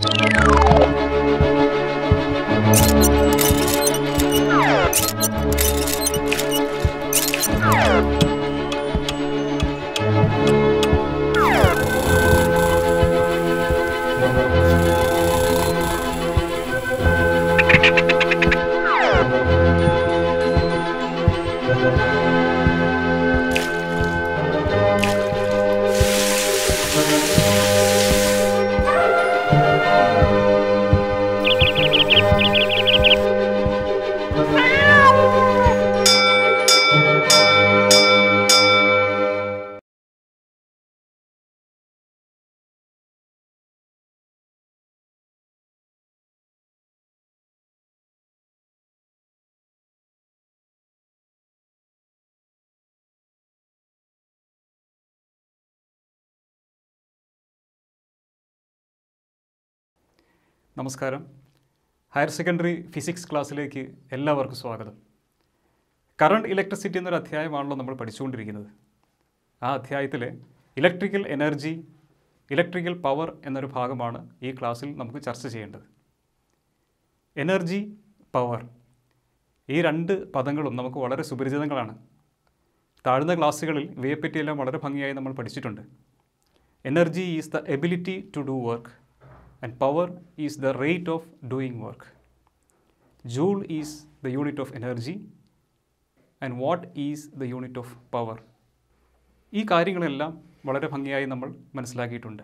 Thank you. നമസ്കാരം higher secondary physics ക്ലാസ്സിലേക്ക് എല്ലാവർക്കും സ്വാഗതം കറണ്ട് ഇലക്ട്രിസിറ്റി എന്നൊരു അധ്യായമാണല്ലോ നമ്മൾ പഠിച്ചുകൊണ്ടിരിക്കുന്നത് ആ അധ്യായത്തിൽ ഇലക്ട്രിക്കൽ എനർജി ഇലക്ട്രിക്കൽ പവർ എന്നൊരു ഭാഗമാണ് ഈ ക്ലാസ്സിൽ നമുക്ക് ചർച്ച ചെയ്യേണ്ടത് എനർജി പവർ ഈ രണ്ട് പദങ്ങളും നമുക്ക് വളരെ സുപരിചിതങ്ങളാണ് താഴ്ന്ന ക്ലാസ്സുകളിൽ ഇവയെപ്പറ്റിയെല്ലാം വളരെ ഭംഗിയായി നമ്മൾ പഠിച്ചിട്ടുണ്ട് energy is the ability to do work and power is the rate of doing work. Joule is the unit of energy and watt is the unit of power. ഈ കാര്യങ്ങളെല്ലാം വളരെ ഭംഗിയായി നമ്മൾ മനസ്സിലാക്കിയിട്ടുണ്ട്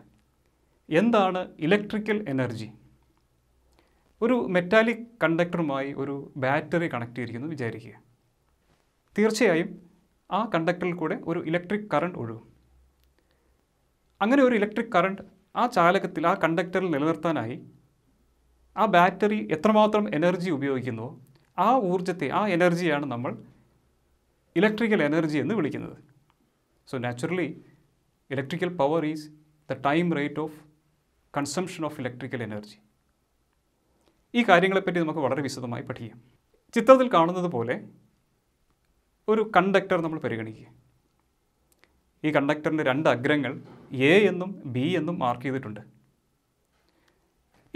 എന്താണ് ഇലക്ട്രിക്കൽ എനർജി ഒരു മെറ്റാലിക് കണ്ടക്ടറുമായി ഒരു ബാറ്ററി കണക്ട് ചെയ്തിരിക്കുന്നു വിചാരിക്കുക തീർച്ചയായും ആ കണ്ടക്ടറിൽ കൂടെ ഒരു ഇലക്ട്രിക് കറണ്ട് ഒഴുകും അങ്ങനെ ഒരു ഇലക്ട്രിക് കറണ്ട് ആ ചാലകത്തിൽ ആ കണ്ടക്ടറിൽ നിലനിർത്താനായി ആ ബാറ്ററി എത്രമാത്രം എനർജി ഉപയോഗിക്കുന്നുവോ ആ ഊർജത്തെ ആ എനർജിയാണ് നമ്മൾ ഇലക്ട്രിക്കൽ എനർജി എന്ന് വിളിക്കുന്നത് so naturally electrical power is the time rate of consumption of electrical energy ഈ കാര്യങ്ങളെപ്പറ്റി നമുക്ക് വളരെ വിശദമായി പഠിക്കാം ചിത്രത്തിൽ കാണുന്നത് പോലെ ഒരു കണ്ടക്ടർ നമ്മൾ പരിഗണിക്കുക ഈ കണ്ടക്ടറിൻ്റെ രണ്ട് അഗ്രങ്ങൾ എ എന്നും ബി എന്നും മാർക്ക് ചെയ്തിട്ടുണ്ട്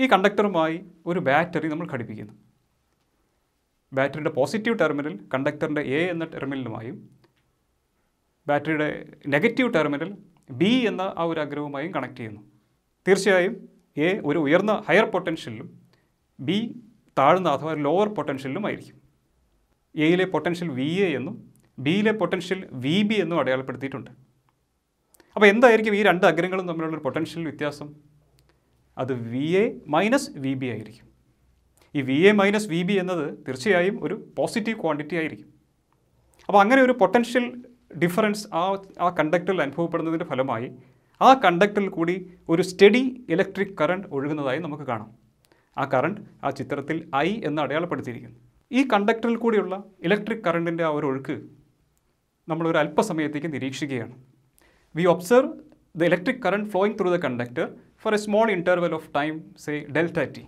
ഈ കണ്ടക്ടറുമായി ഒരു ബാറ്ററി നമ്മൾ ഘടിപ്പിക്കുന്നു ബാറ്ററിയുടെ പോസിറ്റീവ് ടെർമിനൽ കണ്ടക്ടറിൻ്റെ എ എന്ന ടെർമിനലുമായും ബാറ്ററിയുടെ നെഗറ്റീവ് ടെർമിനൽ ബി എന്ന ആ ഒരു അഗ്രഹവുമായും കണക്ട് ചെയ്യുന്നു തീർച്ചയായും എ ഒരു ഉയർന്ന ഹയർ പൊട്ടൻഷ്യലിലും ബി താഴ്ന്ന അഥവാ ലോവർ പൊട്ടൻഷ്യലിലും ആയിരിക്കും എയിലെ പൊട്ടൻഷ്യൽ വി എ എന്നും ബിയിലെ പൊട്ടൻഷ്യൽ വി ബി എന്നും അടയാളപ്പെടുത്തിയിട്ടുണ്ട് അപ്പോൾ എന്തായിരിക്കും ഈ രണ്ട് അഗ്രങ്ങളും തമ്മിലുള്ള പൊട്ടൻഷ്യൽ വ്യത്യാസം അത് V A minus V B ആയിരിക്കും ഈ V A minus V B എന്നത് തീർച്ചയായും ഒരു പോസിറ്റീവ് ക്വാണ്ടിറ്റി ആയിരിക്കും അപ്പോൾ അങ്ങനെ ഒരു പൊട്ടൻഷ്യൽ ഡിഫറൻസ് ആ ആ കണ്ടക്ടറിൽ അനുഭവപ്പെടുന്നതിൻ്റെ ഫലമായി ആ കണ്ടക്ടറിൽ കൂടി ഒരു സ്റ്റഡി ഇലക്ട്രിക് കറണ്ട് ഒഴുകുന്നതായി നമുക്ക് കാണാം ആ കറണ്ട് ആ ചിത്രത്തിൽ ഐ എന്ന് അടയാളപ്പെടുത്തിയിരിക്കുന്നു ഈ കണ്ടക്ടറിൽ കൂടിയുള്ള ഇലക്ട്രിക് കറണ്ടിൻ്റെ ആ ഒരു ഒഴുക്ക് നമ്മളൊരു അല്പസമയത്തേക്ക് നിരീക്ഷിക്കുകയാണ് we observe the electric current flowing through the conductor for a small interval of time, say delta t.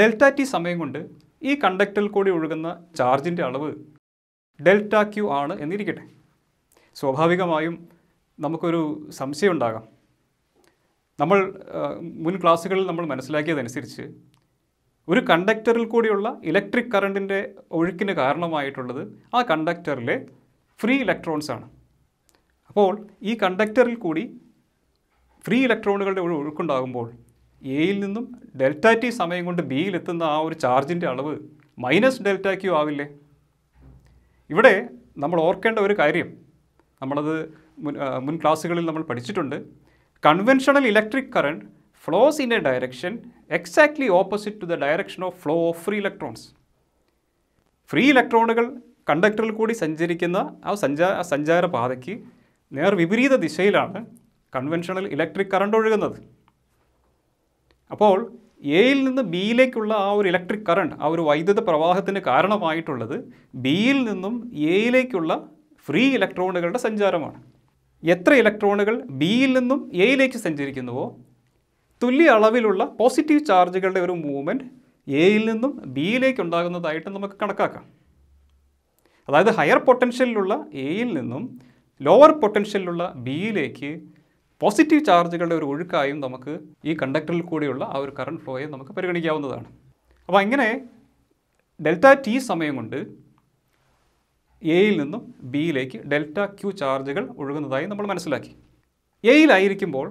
Delta t സമയം കൊണ്ട് ഈ കണ്ടക്ടറിൽ കൂടി ഒഴുകുന്ന ചാർജിൻ്റെ അളവ് ഡെൽറ്റ ക്യു ആണ് എന്നിരിക്കട്ടെ സ്വാഭാവികമായും നമുക്കൊരു സംശയം നമ്മൾ മുൻ ക്ലാസ്സുകളിൽ നമ്മൾ മനസ്സിലാക്കിയതനുസരിച്ച് ഒരു കണ്ടക്ടറിൽ കൂടിയുള്ള ഇലക്ട്രിക് കറണ്ടിൻ്റെ ഒഴുക്കിന് കാരണമായിട്ടുള്ളത് ആ കണ്ടക്ടറിലെ ഫ്രീ ഇലക്ട്രോൺസ് ആണ് അപ്പോൾ ഈ കണ്ടക്ടറിൽ കൂടി ഫ്രീ ഇലക്ട്രോണുകളുടെ ഒരു ഒഴുക്കുണ്ടാകുമ്പോൾ എയിൽ നിന്നും ഡെൽറ്റ ടി സമയം കൊണ്ട് ബിയിലെത്തുന്ന ആ ഒരു ചാർജിൻ്റെ അളവ് മൈനസ് ഡെൽറ്റ ക്യു ആവില്ലേ ഇവിടെ നമ്മൾ ഓർക്കേണ്ട ഒരു കാര്യം നമ്മളത് മുൻ മുൻ ക്ലാസ്സുകളിൽ നമ്മൾ പഠിച്ചിട്ടുണ്ട് conventional electric current flows in a direction exactly opposite to the direction of flow of free electrons free ഇലക്ട്രോണുകൾ കണ്ടക്ടറിൽ കൂടി സഞ്ചരിക്കുന്ന ആ സഞ്ചാര സഞ്ചാരപാതയ്ക്ക് നേർ വിപരീത ദിശയിലാണ് കൺവെൻഷണൽ ഇലക്ട്രിക് കറണ്ട് ഒഴുകുന്നത് അപ്പോൾ എയിൽ നിന്ന് ബിയിലേക്കുള്ള ആ ഒരു ഇലക്ട്രിക് കറണ്ട് ആ ഒരു വൈദ്യുത പ്രവാഹത്തിന് കാരണമായിട്ടുള്ളത് ബിയിൽ നിന്നും എയിലേക്കുള്ള ഫ്രീ ഇലക്ട്രോണുകളുടെ സഞ്ചാരമാണ് എത്ര ഇലക്ട്രോണുകൾ ബിയിൽ നിന്നും എയിലേക്ക് സഞ്ചരിക്കുന്നുവോ തുല്യ അളവിലുള്ള പോസിറ്റീവ് ചാർജുകളുടെ ഒരു മൂവ്മെൻറ്റ് എയിൽ നിന്നും ബിയിലേക്ക് ഉണ്ടാകുന്നതായിട്ട് നമുക്ക് കണക്കാക്കാം അതായത് ഹയർ പൊട്ടൻഷ്യലിലുള്ള എയിൽ നിന്നും ലോവർ പൊട്ടൻഷ്യലിലുള്ള ബിയിലേക്ക് പോസിറ്റീവ് ചാർജുകളുടെ ഒരു ഒഴുക്കായും നമുക്ക് ഈ കണ്ടക്ടറിൽ കൂടെയുള്ള ആ ഒരു കറണ്ട് ഫ്ലോയെ നമുക്ക് പരിഗണിക്കാവുന്നതാണ് അപ്പോൾ അങ്ങനെ ഡെൽറ്റ ടി സമയം കൊണ്ട് എയിൽ നിന്നും ബിയിലേക്ക് ഡെൽറ്റ ക്യു ചാർജുകൾ ഒഴുകുന്നതായി നമ്മൾ മനസ്സിലാക്കി എയിലായിരിക്കുമ്പോൾ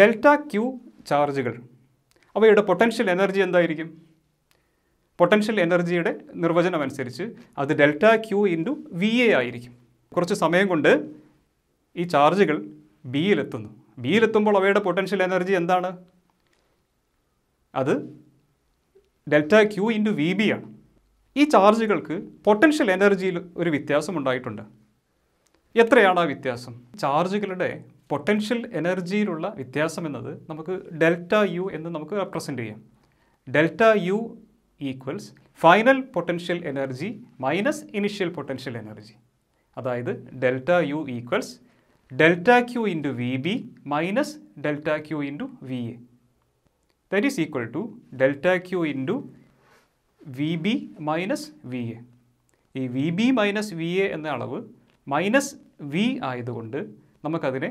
ഡെൽറ്റ ക്യു ചാർജുകൾ അവയുടെ പൊട്ടൻഷ്യൽ എനർജി എന്തായിരിക്കും പൊട്ടൻഷ്യൽ എനർജിയുടെ നിർവചനം അനുസരിച്ച് അത് delta Q into V A ആയിരിക്കും കുറച്ച് സമയം കൊണ്ട് ഈ ചാർജുകൾ ബിയിലെത്തുന്നു ബിയിലെത്തുമ്പോൾ അവയുടെ പൊട്ടൻഷ്യൽ എനർജി എന്താണ് അത് delta Q into V B ആണ് ഈ ചാർജുകൾക്ക് പൊട്ടൻഷ്യൽ എനർജിയിൽ ഒരു വ്യത്യാസം ഉണ്ടായിട്ടുണ്ട് എത്രയാണ് ആ വ്യത്യാസം ചാർജുകളുടെ പൊട്ടൻഷ്യൽ എനർജിയിലുള്ള വ്യത്യാസം എന്നത് നമുക്ക് ഡെൽറ്റ യു എന്ന് നമുക്ക് റെപ്രസെൻ്റ് ചെയ്യാം delta U equals final potential energy minus initial potential energy അതായത് delta U equals delta Q into V B minus delta Q into V A that is equal to delta Q into V B minus V A ഈ V B minus V A എന്ന അളവ് minus V ആയതുകൊണ്ട് നമുക്കതിനെ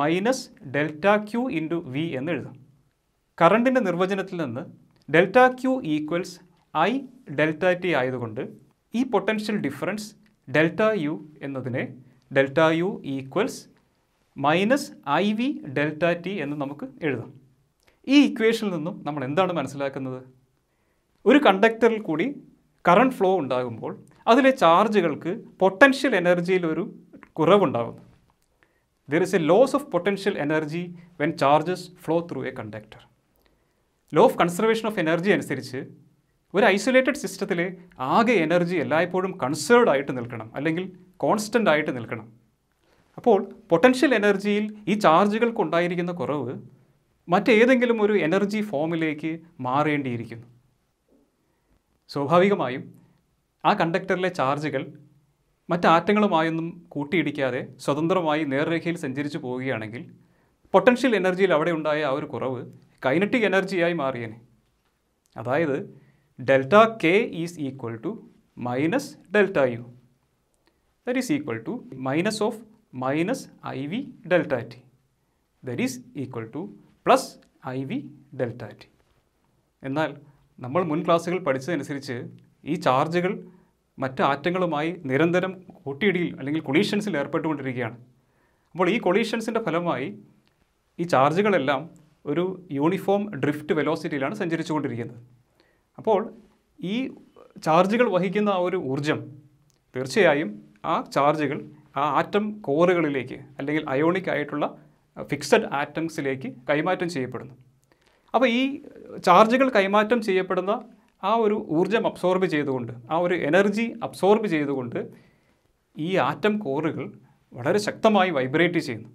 minus delta Q into V എന്ന് എഴുതാം കറണ്ടിൻ്റെ നിർവചനത്തിൽ നിന്ന് delta Q equals I delta T ആയതുകൊണ്ട് ഈ പൊട്ടൻഷ്യൽ ഡിഫറൻസ് ഡെൽറ്റ യു എന്നതിനെ delta U equals minus I V delta T എന്ന് നമുക്ക് എഴുതാം ഈ ഇക്വേഷനിൽ നിന്നും നമ്മൾ എന്താണ് മനസ്സിലാക്കുന്നത് ഒരു കണ്ടക്ടറിൽ കൂടി കറണ്ട് ഫ്ലോ ഉണ്ടാകുമ്പോൾ അതിലെ ചാർജുകൾക്ക് പൊട്ടൻഷ്യൽ എനർജിയിലൊരു കുറവുണ്ടാകുന്നു there is a loss of potential energy when charges flow through a conductor law of conservation of energy അനുസരിച്ച് ഒരു ഐസൊലേറ്റഡ് സിസ്റ്റത്തിൽ ആകെ എനർജി എല്ലായ്പ്പോഴും കൺസേർഡ് ആയിട്ട് നിൽക്കണം അല്ലെങ്കിൽ കോൺസ്റ്റൻ്റ് ആയിട്ട് നിൽക്കണം അപ്പോൾ പൊട്ടൻഷ്യൽ എനർജിയിൽ ഈ ഉണ്ടായിരിക്കുന്ന കുറവ് മറ്റേതെങ്കിലും ഒരു എനർജി ഫോമിലേക്ക് മാറേണ്ടിയിരിക്കുന്നു സ്വാഭാവികമായും ആ കണ്ടക്ടറിലെ ചാർജുകൾ മറ്റാറ്റങ്ങളുമായൊന്നും കൂട്ടിയിടിക്കാതെ സ്വതന്ത്രമായി നേർരേഖയിൽ സഞ്ചരിച്ചു പോവുകയാണെങ്കിൽ പൊട്ടൻഷ്യൽ എനർജിയിൽ അവിടെ ഉണ്ടായ ആ ഒരു കുറവ് കൈനറ്റിക് എനർജിയായി മാറിയേനെ അതായത് delta k is equal to minus delta u that is equal to minus of minus iv delta t that is equal to plus iv delta t എന്നാൽ നമ്മൾ മുൻ ക്ലാസ്സുകൾ പഠിച്ചതനുസരിച്ച് ഈ ചാർജുകൾ മറ്റ് ആറ്റങ്ങളുമായി നിരന്തരം കൂട്ടിയിടിയിൽ അല്ലെങ്കിൽ കൊളീഷൻസിൽ ഏർപ്പെട്ടുകൊണ്ടിരിക്കുകയാണ് അപ്പോൾ ഈ കൊളീഷൻസിൻ്റെ ഫലമായി ഈ ചാർജുകളെല്ലാം ഒരു യൂണിഫോം ഡ്രിഫ്റ്റ് വെലോസിറ്റിയിലാണ് സഞ്ചരിച്ചുകൊണ്ടിരിക്കുന്നത് അപ്പോൾ ഈ ചാർജുകൾ വഹിക്കുന്ന ആ ഒരു ഊർജം തീർച്ചയായും ആ ചാർജുകൾ ആ ആറ്റം കോറുകളിലേക്ക് അല്ലെങ്കിൽ അയോണിക് ആയിട്ടുള്ള ഫിക്സഡ് ആറ്റംസിലേക്ക് കൈമാറ്റം ചെയ്യപ്പെടുന്നു അപ്പോൾ ഈ ചാർജുകൾ കൈമാറ്റം ചെയ്യപ്പെടുന്ന ആ ഒരു ഊർജം അബ്സോർബ് ചെയ്തുകൊണ്ട് ആ ഒരു എനർജി അബ്സോർബ് ചെയ്തുകൊണ്ട് ഈ ആറ്റം കോറുകൾ വളരെ ശക്തമായി വൈബ്രേറ്റ് ചെയ്യുന്നു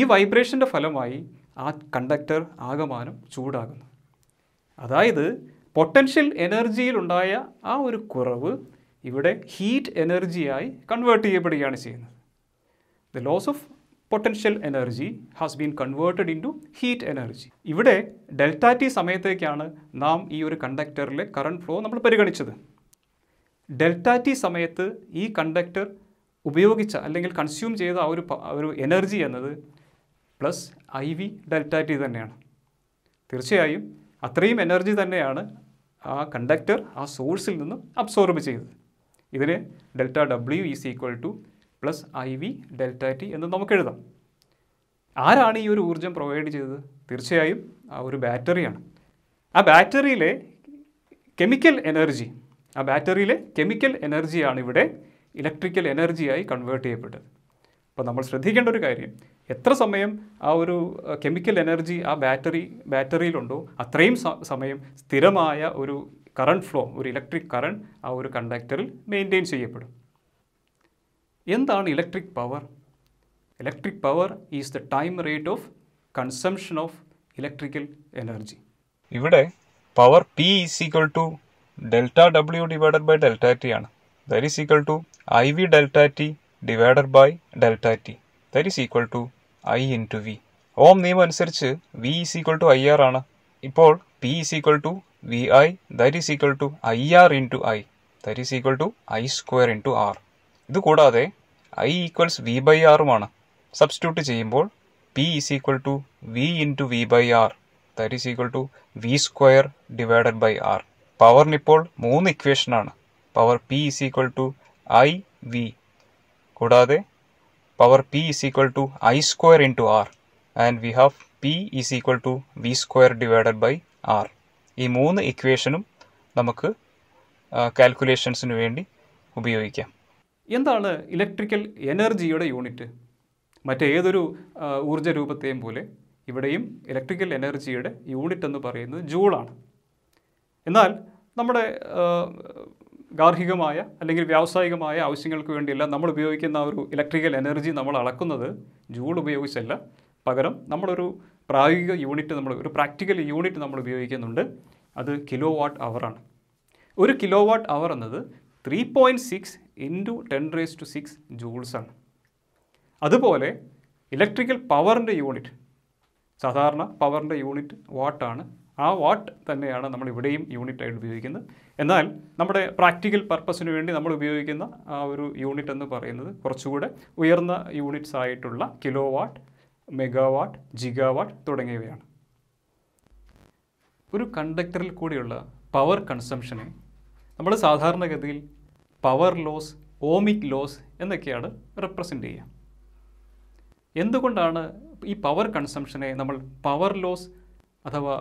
ഈ വൈബ്രേഷൻ്റെ ഫലമായി ആ കണ്ടക്ടർ ആകമാനം ചൂടാകുന്നു അതായത് പൊട്ടൻഷ്യൽ എനർജിയിലുണ്ടായ ആ ഒരു കുറവ് ഇവിടെ ഹീറ്റ് എനർജിയായി കൺവേർട്ട് ചെയ്യപ്പെടുകയാണ് ചെയ്യുന്നത് the loss of potential energy has been converted into heat energy ഇവിടെ ഡെൽറ്റ ടി സമയത്തേക്കാണ് നാം ഈ ഒരു കണ്ടക്ടറിലെ കറണ്ട് ഫ്ലോ നമ്മൾ പരിഗണിച്ചത് ഡെൽറ്റ ടി സമയത്ത് ഈ കണ്ടക്ടർ ഉപയോഗിച്ച അല്ലെങ്കിൽ കൺസ്യൂം ചെയ്ത ആ ഒരു ഒരു എനർജി എന്നത് plus I V delta T തന്നെയാണ് തീർച്ചയായും അത്രയും എനർജി തന്നെയാണ് ആ കണ്ടക്ടർ ആ സോഴ്സിൽ നിന്നും അബ്സോർബ് ചെയ്തത് ഇതിന് delta W is equal to plus I V delta T എന്ന് നമുക്ക് എഴുതാം ആരാണ് ഈ ഒരു ഊർജ്ജം പ്രൊവൈഡ് ചെയ്തത് തീർച്ചയായും ആ ഒരു ബാറ്ററിയാണ് ആ ബാറ്ററിയിലെ കെമിക്കൽ എനർജി ആ ബാറ്ററിയിലെ കെമിക്കൽ എനർജിയാണ് ഇവിടെ ഇലക്ട്രിക്കൽ എനർജിയായി കൺവേർട്ട് ചെയ്യപ്പെട്ടത് അപ്പോൾ നമ്മൾ ശ്രദ്ധിക്കേണ്ട ഒരു കാര്യം എത്ര സമയം ആ ഒരു കെമിക്കൽ എനർജി ആ ബാറ്ററി ബാറ്ററിയിലുണ്ടോ അത്രയും സമയം സ്ഥിരമായ ഒരു കറണ്ട് ഫ്ലോ ഒരു ഇലക്ട്രിക് കറണ്ട് ആ ഒരു കണ്ടക്ടറിൽ മെയിൻറ്റെയിൻ ചെയ്യപ്പെടും എന്താണ് electric power electric power is the time rate of consumption of electrical energy ഇവിടെ power P is equal to delta W divided by delta T ആണ് that is equal to I V delta T divided by delta t. That is equal to i into v. Ohm name search v is equal to ir ana. Ippol p is equal to vi that is equal to ir into i. That is equal to i square into r. Idu kooda the i equals v by r maana. Substitute jayimbol p is equal to v into v by r. That is equal to v square divided by r. Power nippol 3 equation ana. Power p is equal to i v. കൂടാതെ power P is equal to I square into R and we have P is equal to V square divided by R ഈ മൂന്ന് ഇക്വേഷനും നമുക്ക് കാൽക്കുലേഷൻസിന് വേണ്ടി ഉപയോഗിക്കാം എന്താണ് electrical എനർജിയുടെ unit മറ്റേതൊരു ഊർജ്ജ രൂപത്തെയും പോലെ ഇവിടെയും ഇലക്ട്രിക്കൽ എനർജിയുടെ യൂണിറ്റ് എന്ന് പറയുന്നത് ജൂളാണ് എന്നാൽ നമ്മുടെ ഗാർഹികമായ അല്ലെങ്കിൽ വ്യാവസായികമായ ആവശ്യങ്ങൾക്ക് വേണ്ടിയല്ല നമ്മൾ ഉപയോഗിക്കുന്ന ഒരു ഇലക്ട്രിക്കൽ എനർജി നമ്മൾ അളക്കുന്നത് ജൂൾ ഉപയോഗിച്ചല്ല പകരം നമ്മളൊരു പ്രായോഗിക യൂണിറ്റ് നമ്മൾ ഒരു പ്രാക്ടിക്കൽ യൂണിറ്റ് നമ്മൾ ഉപയോഗിക്കുന്നുണ്ട് അത് കിലോ വാട്ട് അവറാണ് ഒരു കിലോ വാട്ട് അവർ എന്നത് three point six into ten raise to six ജൂൾസാണ് അതുപോലെ ഇലക്ട്രിക്കൽ പവറിൻ്റെ യൂണിറ്റ് സാധാരണ പവറിൻ്റെ യൂണിറ്റ് വാട്ടാണ് ആ വാട്ട് തന്നെയാണ് നമ്മൾ ഇവിടെയും യൂണിറ്റായിട്ട് ഉപയോഗിക്കുന്നത് എന്നാൽ നമ്മുടെ പ്രാക്ടിക്കൽ പർപ്പസിന് വേണ്ടി നമ്മൾ ഉപയോഗിക്കുന്ന ആ ഒരു യൂണിറ്റ് എന്ന് പറയുന്നത് കുറച്ചുകൂടെ ഉയർന്ന യൂണിറ്റ്സ് ആയിട്ടുള്ള കിലോ വാട്ട് മെഗാവാട്ട് ജിഗാവാട്ട് തുടങ്ങിയവയാണ് ഒരു കണ്ടക്ടറിൽ കൂടിയുള്ള പവർ കൺസംഷനെ നമ്മൾ സാധാരണഗതിയിൽ പവർ ലോസ് ഓമിക് ലോസ് എന്നൊക്കെയാണ് റെപ്രസെൻ്റ് ചെയ്യുക എന്തുകൊണ്ടാണ് ഈ പവർ കൺസംഷനെ നമ്മൾ പവർ ലോസ് അഥവാ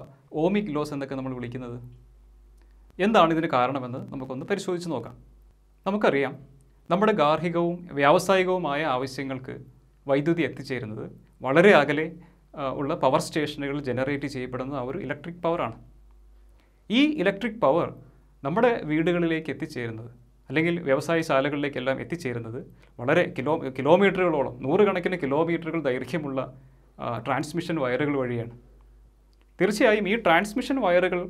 ഓമിക് ലോസ് എന്നൊക്കെ നമ്മൾ വിളിക്കുന്നത് എന്താണ് ഇതിന് കാരണമെന്ന് നമുക്കൊന്ന് പരിശോധിച്ച് നോക്കാം നമുക്കറിയാം നമ്മുടെ ഗാർഹികവും വ്യാവസായികവുമായ ആവശ്യങ്ങൾക്ക് വൈദ്യുതി എത്തിച്ചേരുന്നത് വളരെ അകലെ ഉള്ള പവർ സ്റ്റേഷനുകൾ ജനറേറ്റ് ചെയ്യപ്പെടുന്ന ഒരു ഇലക്ട്രിക് പവറാണ് ഈ ഇലക്ട്രിക് പവർ നമ്മുടെ വീടുകളിലേക്ക് എത്തിച്ചേരുന്നത് അല്ലെങ്കിൽ വ്യവസായശാലകളിലേക്കെല്ലാം എത്തിച്ചേരുന്നത് വളരെ കിലോ കിലോമീറ്ററുകളോളം നൂറുകണക്കിന് കിലോമീറ്ററുകൾ ദൈർഘ്യമുള്ള ട്രാൻസ്മിഷൻ വയറുകൾ വഴിയാണ് തീർച്ചയായും ഈ ട്രാൻസ്മിഷൻ വയറുകൾ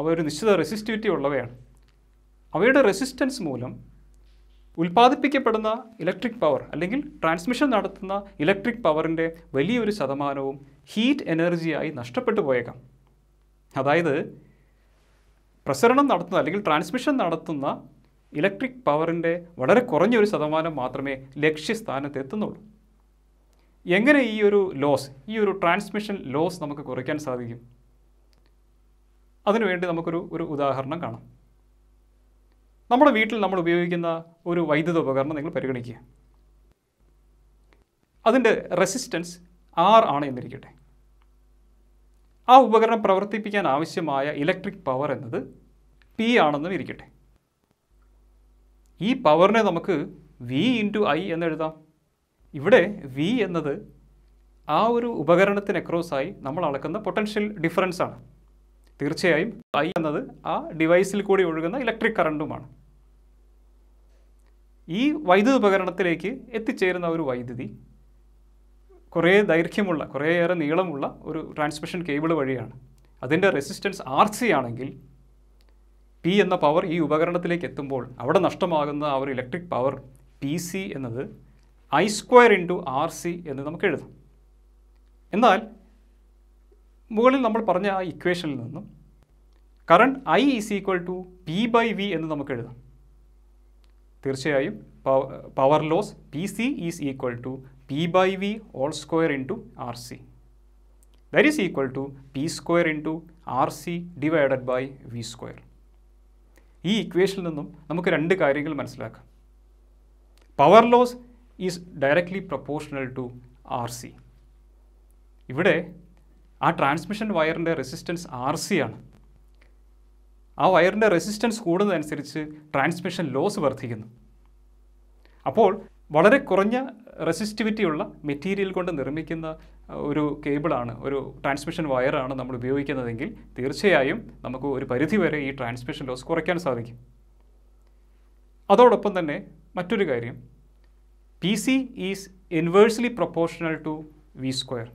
അവ ഒരു നിശ്ചിത റെസിസ്റ്റിവിറ്റി ഉള്ളവയാണ് അവയുടെ റെസിസ്റ്റൻസ് മൂലം ഉൽപ്പാദിപ്പിക്കപ്പെടുന്ന ഇലക്ട്രിക് പവർ അല്ലെങ്കിൽ ട്രാൻസ്മിഷൻ നടത്തുന്ന ഇലക്ട്രിക് പവറിൻ്റെ വലിയൊരു ശതമാനവും ഹീറ്റ് എനർജിയായി നഷ്ടപ്പെട്ടു പോയേക്കാം അതായത് പ്രസരണം നടത്തുന്ന അല്ലെങ്കിൽ ട്രാൻസ്മിഷൻ നടത്തുന്ന ഇലക്ട്രിക് പവറിൻ്റെ വളരെ കുറഞ്ഞൊരു ശതമാനം മാത്രമേ ലക്ഷ്യസ്ഥാനത്ത് എത്തുന്നുള്ളൂ എങ്ങനെ ഈ ഒരു ലോസ് ഈ ഒരു ട്രാൻസ്മിഷൻ ലോസ് നമുക്ക് കുറയ്ക്കാൻ സാധിക്കും അതിനുവേണ്ടി നമുക്കൊരു ഒരു ഉദാഹരണം കാണാം നമ്മുടെ വീട്ടിൽ നമ്മൾ ഉപയോഗിക്കുന്ന ഒരു വൈദ്യുത ഉപകരണം നിങ്ങൾ പരിഗണിക്കുക അതിൻ്റെ റെസിസ്റ്റൻസ് ആർ ആണ് എന്നിരിക്കട്ടെ ആ ഉപകരണം പ്രവർത്തിപ്പിക്കാൻ ആവശ്യമായ ഇലക്ട്രിക് പവർ എന്നത് പി ആണെന്നും ഇരിക്കട്ടെ ഈ പവറിനെ നമുക്ക് വി ഇൻറ്റു ഐ എന്നെഴുതാം ഇവിടെ വി എന്നത് ആ ഒരു ഉപകരണത്തിന് അക്രോസായി നമ്മൾ അളക്കുന്ന പൊട്ടൻഷ്യൽ ഡിഫറൻസ് ആണ് തീർച്ചയായും ഐ എന്നത് ആ ഡിവൈസിൽ കൂടി ഒഴുകുന്ന ഇലക്ട്രിക് കറണ്ടുമാണ് ഈ വൈദ്യുത ഉപകരണത്തിലേക്ക് എത്തിച്ചേരുന്ന ഒരു വൈദ്യുതി കുറേ ദൈർഘ്യമുള്ള കുറേയേറെ നീളമുള്ള ഒരു ട്രാൻസ്മിഷൻ കേബിൾ വഴിയാണ് അതിൻ്റെ റെസിസ്റ്റൻസ് ആർ സി ആണെങ്കിൽ പി എന്ന പവർ ഈ ഉപകരണത്തിലേക്ക് എത്തുമ്പോൾ അവിടെ നഷ്ടമാകുന്ന ആ ഒരു ഇലക്ട്രിക് പവർ പി സി എന്നത് I square into R C എന്ന് നമുക്ക് എഴുതാം എന്നാൽ മുകളിൽ നമ്മൾ പറഞ്ഞ ആ ഇക്വേഷനിൽ നിന്നും current I is equal to P by V എന്ന് നമുക്ക് എഴുതാം തീർച്ചയായും power loss P C is equal to P by V all square into R C there is equal to P square into R C divided by V square ഈ ഇക്വേഷനിൽ നിന്നും നമുക്ക് രണ്ട് കാര്യങ്ങൾ മനസ്സിലാക്കാം power loss is directly proportional to R C ഇവിടെ ആ transmission വയറിൻ്റെ റെസിസ്റ്റൻസ് ആർ സി ആണ് ആ വയറിൻ്റെ റെസിസ്റ്റൻസ് കൂടുന്നതനുസരിച്ച് ട്രാൻസ്മിഷൻ ലോസ് വർദ്ധിക്കുന്നു അപ്പോൾ വളരെ കുറഞ്ഞ റെസിസ്റ്റിവിറ്റിയുള്ള മെറ്റീരിയൽ കൊണ്ട് നിർമ്മിക്കുന്ന ഒരു കേബിളാണ് ഒരു ട്രാൻസ്മിഷൻ വയറാണ് നമ്മൾ ഉപയോഗിക്കുന്നതെങ്കിൽ തീർച്ചയായും നമുക്ക് ഒരു പരിധിവരെ ഈ ട്രാൻസ്മിഷൻ ലോസ് കുറയ്ക്കാൻ സാധിക്കും അതോടൊപ്പം തന്നെ മറ്റൊരു കാര്യം PC is inversely proportional to V square.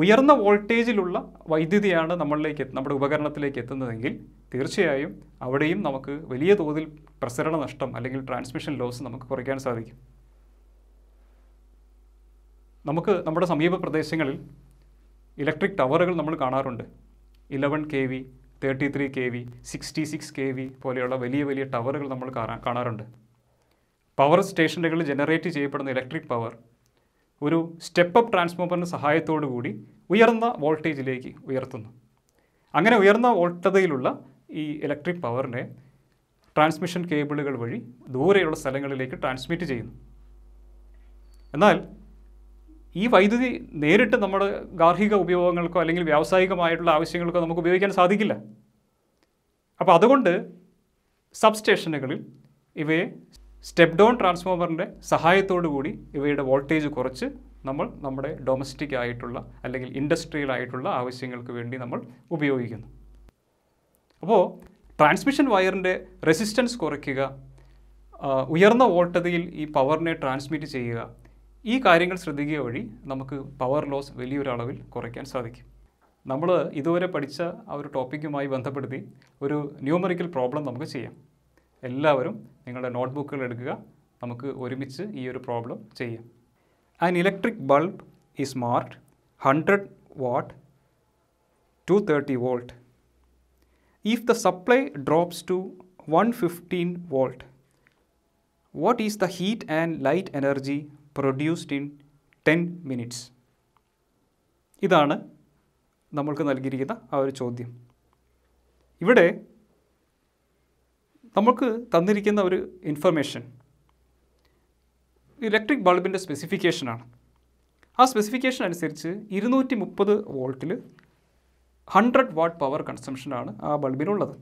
ഉയർന്ന വോൾട്ടേജിലുള്ള വൈദ്യുതിയാണ് നമ്മളിലേക്ക് നമ്മുടെ ഉപകരണത്തിലേക്ക് എത്തുന്നതെങ്കിൽ തീർച്ചയായും അവിടെയും നമുക്ക് വലിയ തോതിൽ പ്രസരണ നഷ്ടം അല്ലെങ്കിൽ ട്രാൻസ്മിഷൻ ലോസ് നമുക്ക് കുറയ്ക്കാൻ സാധിക്കും നമുക്ക് നമ്മുടെ സമീപ പ്രദേശങ്ങളിൽ ഇലക്ട്രിക് ടവറുകൾ നമ്മൾ കാണാറുണ്ട് eleven K V thirty three K V sixty six K V പോലെയുള്ള വലിയ വലിയ ടവറുകൾ നമ്മൾ കാണാറുണ്ട് പവർ സ്റ്റേഷനുകളിൽ ജനറേറ്റ് ചെയ്യപ്പെടുന്ന ഇലക്ട്രിക് പവർ ഒരു സ്റ്റെപ്പ് അപ്പ് ട്രാൻസ്ഫോമറിൻ്റെ സഹായത്തോടു കൂടി ഉയർന്ന വോൾട്ടേജിലേക്ക് ഉയർത്തുന്നു അങ്ങനെ ഉയർന്ന വോൾട്ടതയിലുള്ള ഈ ഇലക്ട്രിക് പവറിനെ ട്രാൻസ്മിഷൻ കേബിളുകൾ വഴി ദൂരെയുള്ള സ്ഥലങ്ങളിലേക്ക് ട്രാൻസ്മിറ്റ് ചെയ്യുന്നു എന്നാൽ ഈ വൈദ്യുതി നേരിട്ട് നമ്മുടെ ഗാർഹിക ഉപയോഗങ്ങൾക്കോ അല്ലെങ്കിൽ വ്യാവസായികമായിട്ടുള്ള ആവശ്യങ്ങൾക്കോ നമുക്ക് ഉപയോഗിക്കാൻ സാധിക്കില്ല അപ്പോൾ അതുകൊണ്ട് സബ്സ്റ്റേഷനുകളിൽ ഇവയെ സ്റ്റെപ്പ് ഡൗൺ ട്രാൻസ്ഫോമറിൻ്റെ സഹായത്തോടു കൂടി ഇവയുടെ വോൾട്ടേജ് കുറച്ച് നമ്മൾ നമ്മുടെ ഡൊമസ്റ്റിക് ആയിട്ടുള്ള അല്ലെങ്കിൽ ഇൻഡസ്ട്രിയൽ ആയിട്ടുള്ള ആവശ്യങ്ങൾക്ക് വേണ്ടി നമ്മൾ ഉപയോഗിക്കുന്നു അപ്പോൾ ട്രാൻസ്മിഷൻ വയറിൻ്റെ റെസിസ്റ്റൻസ് കുറയ്ക്കുക ഉയർന്ന വോൾട്ടതയിൽ ഈ പവറിനെ ട്രാൻസ്മിറ്റ് ചെയ്യുക ഈ കാര്യങ്ങൾ ശ്രദ്ധിക്കുക വഴി നമുക്ക് പവർ ലോസ് വലിയൊരളവിൽ കുറയ്ക്കാൻ സാധിക്കും നമ്മൾ ഇതുവരെ പഠിച്ച ആ ഒരു ടോപ്പിക്കുമായി ബന്ധപ്പെടുത്തി ഒരു ന്യൂമറിക്കൽ പ്രോബ്ലം നമുക്ക് ചെയ്യാം എല്ലാവരും നിങ്ങളുടെ നോട്ട്ബുക്കുകൾ എടുക്കുക നമുക്ക് ഒരുമിച്ച് ഈ ഒരു പ്രോബ്ലം ചെയ്യാം an electric bulb is marked hundred watt two thirty volt if the supply drops to one fifteen volt what is the heat and light energy produced in ten minutes ഇതാണ് നമ്മൾക്ക് നൽകിയിരിക്കുന്ന ആ ഒരു ചോദ്യം ഇവിടെ നമുക്ക് തന്നിരിക്കുന്ന ഒരു ഇൻഫർമേഷൻ ഇലക്ട്രിക് ബൾബിൻ്റെ സ്പെസിഫിക്കേഷനാണ് ആ സ്പെസിഫിക്കേഷൻ അനുസരിച്ച് ഇരുന്നൂറ്റി മുപ്പത് വോൾട്ടിൽ ഹൺഡ്രഡ് വാട്ട് പവർ കൺസംഷനാണ് ആ ബൾബിനുള്ളത്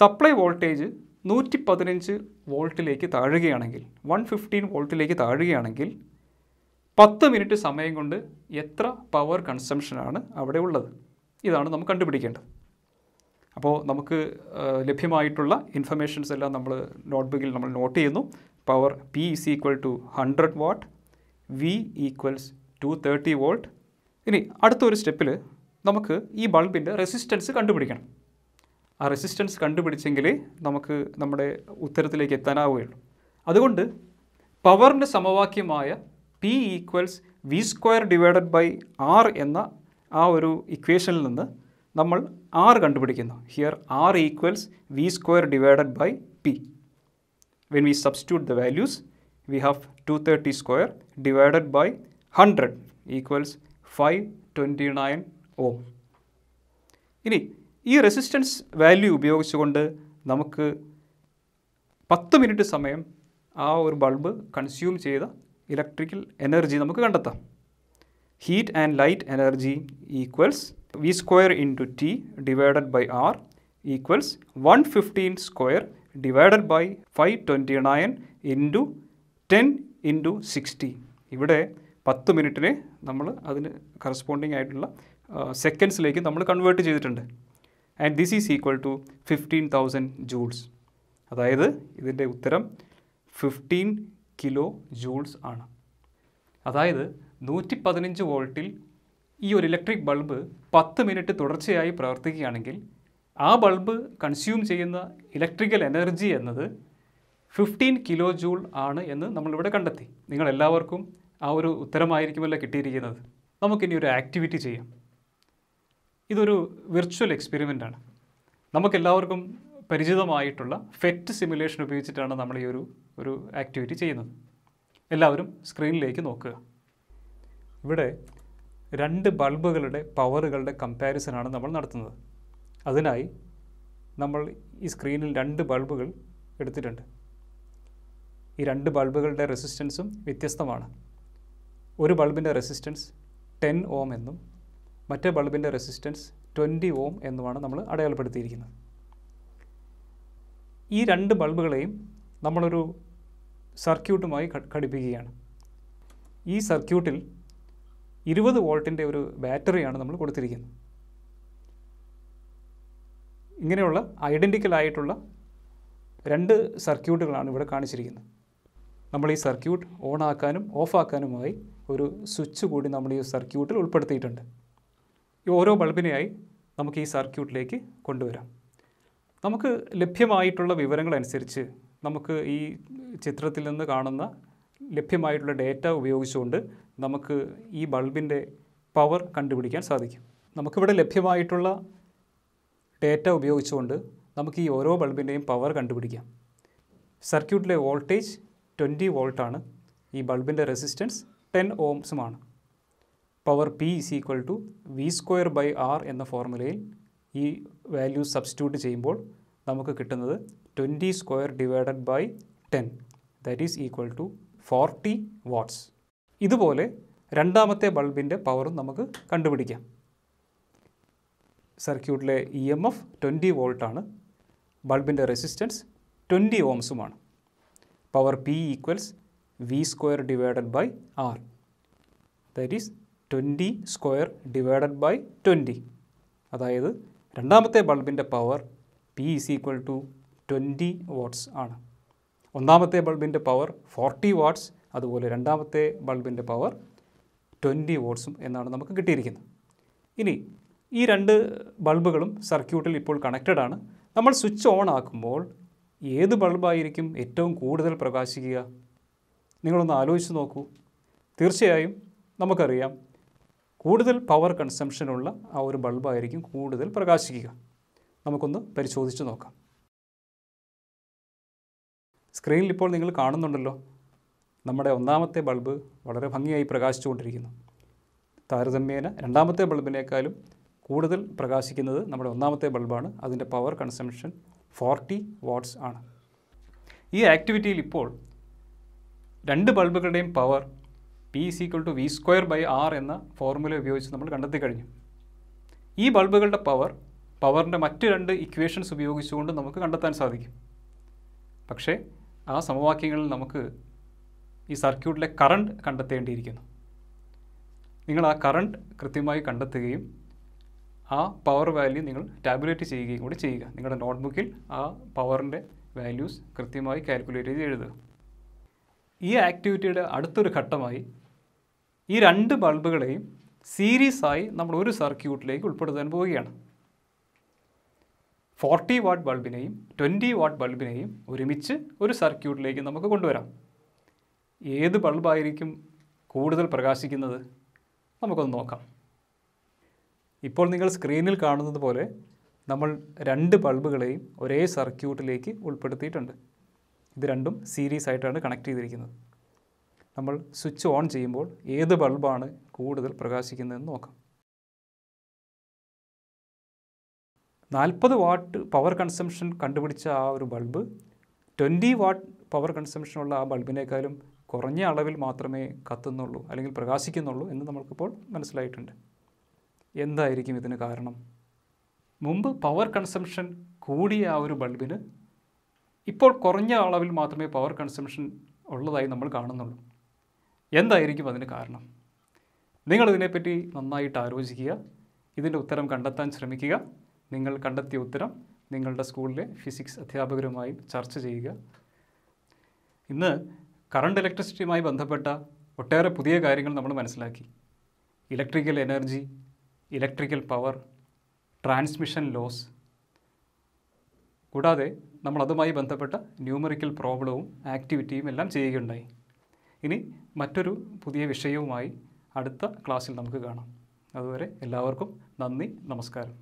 സപ്ലൈ വോൾട്ടേജ് നൂറ്റി പതിനഞ്ച് വോൾട്ടിലേക്ക് താഴുകയാണെങ്കിൽ വൺ ഫിഫ്റ്റീൻ വോൾട്ടിലേക്ക് താഴുകയാണെങ്കിൽ പത്ത് മിനിറ്റ് സമയം കൊണ്ട് എത്ര പവർ കൺസംഷനാണ് അവിടെ ഉള്ളത് ഇതാണ് നമുക്ക് കണ്ടുപിടിക്കേണ്ടത് അപ്പോൾ നമുക്ക് ലഭ്യമായിട്ടുള്ള ഇൻഫർമേഷൻസ് എല്ലാം നമ്മൾ നോട്ട്ബുക്കിൽ നമ്മൾ നോട്ട് ചെയ്യുന്നു power P is equal to hundred watt V equals two thirty volt ഇനി അടുത്തൊരു സ്റ്റെപ്പിൽ നമുക്ക് ഈ ബൾബിൻ്റെ റെസിസ്റ്റൻസ് കണ്ടുപിടിക്കണം ആ റെസിസ്റ്റൻസ് കണ്ടുപിടിച്ചെങ്കിൽ നമുക്ക് നമ്മുടെ ഉത്തരത്തിലേക്ക് എത്താനാവുകയുള്ളൂ അതുകൊണ്ട് പവറിൻ്റെ സമവാക്യമായ P equals V square divided by R എന്ന ആ ഒരു ഇക്വേഷനിൽ നിന്ന് നമ്മൾ ആർ കണ്ടുപിടിക്കുന്നു here R equals V square divided by P when we substitute the values we have two thirty square divided by hundred equals five twenty nine ohm ഇനി ഈ resistance value ഉപയോഗിച്ചുകൊണ്ട് നമുക്ക് പത്ത് മിനിറ്റ് സമയം ആ ഒരു ബൾബ് കൺസ്യൂം ചെയ്ത electrical energy നമുക്ക് കണ്ടെത്താം heat and light energy equals V square into T divided by R equals 115 square divided by 529 into 10 into sixty ഇവിടെ പത്ത് മിനിറ്റിൽ നമ്മൾ അതിന് കറസ്പോണ്ടിങ് ആയിട്ടുള്ള സെക്കൻഡ്സിലേക്ക് നമ്മൾ കൺവേർട്ട് ചെയ്തിട്ടുണ്ട് and this is equal to fifteen thousand joules അതായത് ഇതിൻ്റെ ഉത്തരം ഫിഫ്റ്റീൻ കിലോ ജൂൾസ് ആണ് അതായത് നൂറ്റി പതിനഞ്ച് വോൾട്ടിൽ ഈ ഒരു ഇലക്ട്രിക് ബൾബ് പത്ത് മിനിറ്റ് തുടർച്ചയായി പ്രവർത്തിക്കുകയാണെങ്കിൽ ആ ബൾബ് കൺസ്യൂം ചെയ്യുന്ന ഇലക്ട്രിക്കൽ എനർജി എന്നത് ഫിഫ്റ്റീൻ കിലോ ജൂൾ ആണ് എന്ന് നമ്മളിവിടെ കണ്ടെത്തി നിങ്ങളെല്ലാവർക്കും ആ ഒരു ഉത്തരമായിരിക്കുമല്ലോ കിട്ടിയിരിക്കുന്നത് നമുക്കിനി ഒരു ആക്ടിവിറ്റി ചെയ്യാം ഇതൊരു വിർച്വൽ എക്സ്പെരിമെൻ്റാണ് ആണ് നമുക്കെല്ലാവർക്കും പരിചിതമായിട്ടുള്ള ഫെറ്റ് സിമുലേഷൻ ഉപയോഗിച്ചിട്ടാണ് നമ്മൾ ഈ ഒരു ഒരു ആക്ടിവിറ്റി ചെയ്യുന്നത് എല്ലാവരും സ്ക്രീനിലേക്ക് നോക്കുക ഇവിടെ രണ്ട് ബൾബുകളുടെ പവറുകളുടെ കമ്പാരിസനാണ് നമ്മൾ നടത്തുന്നത് അതിനായി നമ്മൾ ഈ സ്ക്രീനിൽ രണ്ട് ബൾബുകൾ എടുത്തിട്ടുണ്ട് ഈ രണ്ട് ബൾബുകളുടെ റെസിസ്റ്റൻസും വ്യത്യസ്തമാണ് ഒരു ബൾബിൻ്റെ റെസിസ്റ്റൻസ് ടെൻ ഓം എന്നും മറ്റേ ബൾബിൻ്റെ റെസിസ്റ്റൻസ് ട്വൻറ്റി ഓം എന്നുമാണ് നമ്മൾ അടയാളപ്പെടുത്തിയിരിക്കുന്നത് ഈ രണ്ട് ബൾബുകളെയും നമ്മളൊരു സർക്യൂട്ടുമായി ഘടിപ്പിക്കുകയാണ് ഈ സർക്യൂട്ടിൽ ഇരുപത് വോൾട്ടിൻ്റെ ഒരു ബാറ്ററിയാണ് നമ്മൾ കൊടുത്തിരിക്കുന്നത് ഇങ്ങനെയുള്ള ഐഡൻറ്റിക്കൽ ആയിട്ടുള്ള രണ്ട് സർക്യൂട്ടുകളാണ് ഇവിടെ കാണിച്ചിരിക്കുന്നത് നമ്മൾ ഈ സർക്യൂട്ട് ഓൺ ആക്കാനും ഓഫ് ആക്കാനുമായി ഒരു സ്വിച്ച് കൂടി നമ്മൾ ഈ സർക്യൂട്ടിൽ ഉൾപ്പെടുത്തിയിട്ടുണ്ട് ഈ ഓരോ ബൾബിനെയായി നമുക്ക് ഈ സർക്യൂട്ടിലേക്ക് കൊണ്ടുവരാം നമുക്ക് ലഭ്യമായിട്ടുള്ള വിവരങ്ങളനുസരിച്ച് നമുക്ക് ഈ ചിത്രത്തിൽ നിന്ന് കാണുന്ന ലഭ്യമായിട്ടുള്ള ഡേറ്റ ഉപയോഗിച്ചുകൊണ്ട് നമുക്ക് ഈ ബൾബിൻ്റെ പവർ കണ്ടുപിടിക്കാൻ സാധിക്കും നമുക്കിവിടെ ലഭ്യമായിട്ടുള്ള ഡേറ്റ ഉപയോഗിച്ചുകൊണ്ട് നമുക്ക് ഈ ഓരോ ബൾബിൻ്റെയും പവർ കണ്ടുപിടിക്കാം സർക്യൂട്ടിലെ വോൾട്ടേജ് ട്വൻറ്റി വോൾട്ടാണ് ഈ ബൾബിൻ്റെ റെസിസ്റ്റൻസ് ടെൻ ഓംസുമാണ് power P is equal to V square by R എന്ന ഫോർമുലയിൽ ഈ വാല്യൂ സബ്സ്റ്റിറ്റ്യൂട്ട് ചെയ്യുമ്പോൾ നമുക്ക് കിട്ടുന്നത് twenty square divided by ten that is equal to forty watts ഇതുപോലെ രണ്ടാമത്തെ ബൾബിൻ്റെ പവറും നമുക്ക് കണ്ടുപിടിക്കാം സർക്യൂട്ടിലെ ഇ എം എഫ് ട്വൻറ്റി വോൾട്ടാണ് ബൾബിൻ്റെ റെസിസ്റ്റൻസ് ട്വൻറ്റി ഓംസുമാണ് power P equals V square divided by R that is twenty square divided by twenty അതായത് രണ്ടാമത്തെ ബൾബിൻ്റെ power P is equal to twenty watts ആണ് ഒന്നാമത്തെ ബൾബിൻ്റെ പവർ ഫോർട്ടി വാട്ട്സ് അതുപോലെ രണ്ടാമത്തെ ബൾബിൻ്റെ power twenty വോട്ട്സും എന്നാണ് നമുക്ക് കിട്ടിയിരിക്കുന്നത് ഇനി ഈ രണ്ട് ബൾബുകളും സർക്യൂട്ടിൽ ഇപ്പോൾ കണക്റ്റഡ് ആണ് നമ്മൾ സ്വിച്ച് ഓൺ ആക്കുമ്പോൾ ഏത് ബൾബായിരിക്കും ഏറ്റവും കൂടുതൽ പ്രകാശിക്കുക നിങ്ങളൊന്ന് ആലോചിച്ച് നോക്കൂ തീർച്ചയായും നമുക്കറിയാം കൂടുതൽ പവർ കൺസംഷനുള്ള ആ ഒരു ബൾബായിരിക്കും കൂടുതൽ പ്രകാശിക്കുക നമുക്കൊന്ന് പരിശോധിച്ച് നോക്കാം സ്ക്രീനിൽ ഇപ്പോൾ നിങ്ങൾ കാണുന്നുണ്ടല്ലോ നമ്മുടെ ഒന്നാമത്തെ ബൾബ് വളരെ ഭംഗിയായി പ്രകാശിച്ചുകൊണ്ടിരിക്കുന്നു താരതമ്യേന രണ്ടാമത്തെ ബൾബിനേക്കാളും കൂടുതൽ പ്രകാശിക്കുന്നത് നമ്മുടെ ഒന്നാമത്തെ ബൾബാണ് അതിൻ്റെ പവർ കൺസംഷൻ ഫോർട്ടി വാട്ട്സ് ആണ് ഈ ആക്ടിവിറ്റിയിൽ ഇപ്പോൾ രണ്ട് ബൾബുകളുടെയും power P is equal to V square by R എന്ന ഫോർമുല ഉപയോഗിച്ച് നമ്മൾ കണ്ടെത്തി കഴിഞ്ഞു ഈ ബൾബുകളുടെ പവർ പവറിൻ്റെ മറ്റ് രണ്ട് ഇക്വേഷൻസ് ഉപയോഗിച്ചുകൊണ്ട് നമുക്ക് കണ്ടെത്താൻ സാധിക്കും പക്ഷേ ആ സമവാക്യങ്ങളിൽ നമുക്ക് ഈ സർക്യൂട്ടിലെ കറണ്ട് കണ്ടെത്തേണ്ടിയിരിക്കുന്നു നിങ്ങൾ ആ കറണ്ട് കൃത്യമായി കണ്ടെത്തുകയും ആ പവർ വാല്യൂ നിങ്ങൾ ടാബുലേറ്റ് ചെയ്യുകയും കൂടി ചെയ്യുക നിങ്ങളുടെ നോട്ട്ബുക്കിൽ ആ പവറിൻ്റെ വാല്യൂസ് കൃത്യമായി കാൽക്കുലേറ്റ് ചെയ്ത് എഴുതുക ഈ ആക്ടിവിറ്റിയുടെ അടുത്തൊരു ഘട്ടമായി ഈ രണ്ട് ബൾബുകളെയും സീരീസായി നമ്മൾ ഒരു സർക്യൂട്ടിലേക്ക് ഉൾപ്പെടുത്താൻ പോവുകയാണ് ഫോർട്ടി വാട്ട് ബൾബിനെയും ട്വൻറ്റി വാട്ട് ബൾബിനെയും ഒരുമിച്ച് ഒരു സർക്യൂട്ടിലേക്ക് നമുക്ക് കൊണ്ടുവരാം ഏത് ബൾബായിരിക്കും കൂടുതൽ പ്രകാശിക്കുന്നത് നമുക്കൊന്ന് നോക്കാം ഇപ്പോൾ നിങ്ങൾ സ്ക്രീനിൽ കാണുന്നത് പോലെ നമ്മൾ രണ്ട് ബൾബുകളെയും ഒരേ സർക്യൂട്ടിലേക്ക് ഉൾപ്പെടുത്തിയിട്ടുണ്ട് ഇത് രണ്ടും സീരീസ് ആയിട്ടാണ് കണക്ട് ചെയ്തിരിക്കുന്നത് നമ്മൾ സ്വിച്ച് ഓൺ ചെയ്യുമ്പോൾ ഏത് ബൾബാണ് കൂടുതൽ പ്രകാശിക്കുന്നതെന്ന് നോക്കാം നാൽപ്പത് വാട്ട് പവർ കൺസംഷൻ കണ്ടുപിടിച്ച ആ ഒരു ബൾബ് ട്വൻറ്റി വാട്ട് പവർ കൺസംഷനുള്ള ആ ബൾബിനേക്കാളും കുറഞ്ഞ അളവിൽ മാത്രമേ കത്തുന്നുള്ളൂ അല്ലെങ്കിൽ പ്രകാശിക്കുന്നുള്ളൂ എന്ന് നമുക്കിപ്പോൾ മനസ്സിലായിട്ടുണ്ട് എന്തായിരിക്കും ഇതിന് കാരണം മുമ്പ് പവർ കൺസംഷൻ കൂടിയ ആ ഒരു ബൾബിന് ഇപ്പോൾ കുറഞ്ഞ അളവിൽ മാത്രമേ പവർ കൺസംഷൻ ഉള്ളതായി നമ്മൾ കാണുന്നുള്ളൂ എന്തായിരിക്കും അതിന് കാരണം നിങ്ങളിതിനെപ്പറ്റി നന്നായിട്ട് ആലോചിക്കുക ഇതിൻ്റെ ഉത്തരം കണ്ടെത്താൻ ശ്രമിക്കുക നിങ്ങൾ കണ്ടെത്തിയ ഉത്തരം നിങ്ങളുടെ സ്കൂളിലെ ഫിസിക്സ് അധ്യാപകരുമായി ചർച്ച ചെയ്യുക ഇന്ന് കറണ്ട് ഇലക്ട്രിസിറ്റിയുമായി ബന്ധപ്പെട്ട ഒട്ടേറെ പുതിയ കാര്യങ്ങൾ നമ്മൾ മനസ്സിലാക്കി electrical energy electrical power transmission loss കൂടാതെ നമ്മൾ അതുമായി ബന്ധപ്പെട്ട ന്യൂമറിക്കൽ പ്രോബ്ലവും ആക്ടിവിറ്റിയും എല്ലാം ചെയ്യുകയുണ്ടായി ഇനി മറ്റൊരു പുതിയ വിഷയവുമായി അടുത്ത ക്ലാസ്സിൽ നമുക്ക് കാണാം അതുവരെ എല്ലാവർക്കും നന്ദി നമസ്കാരം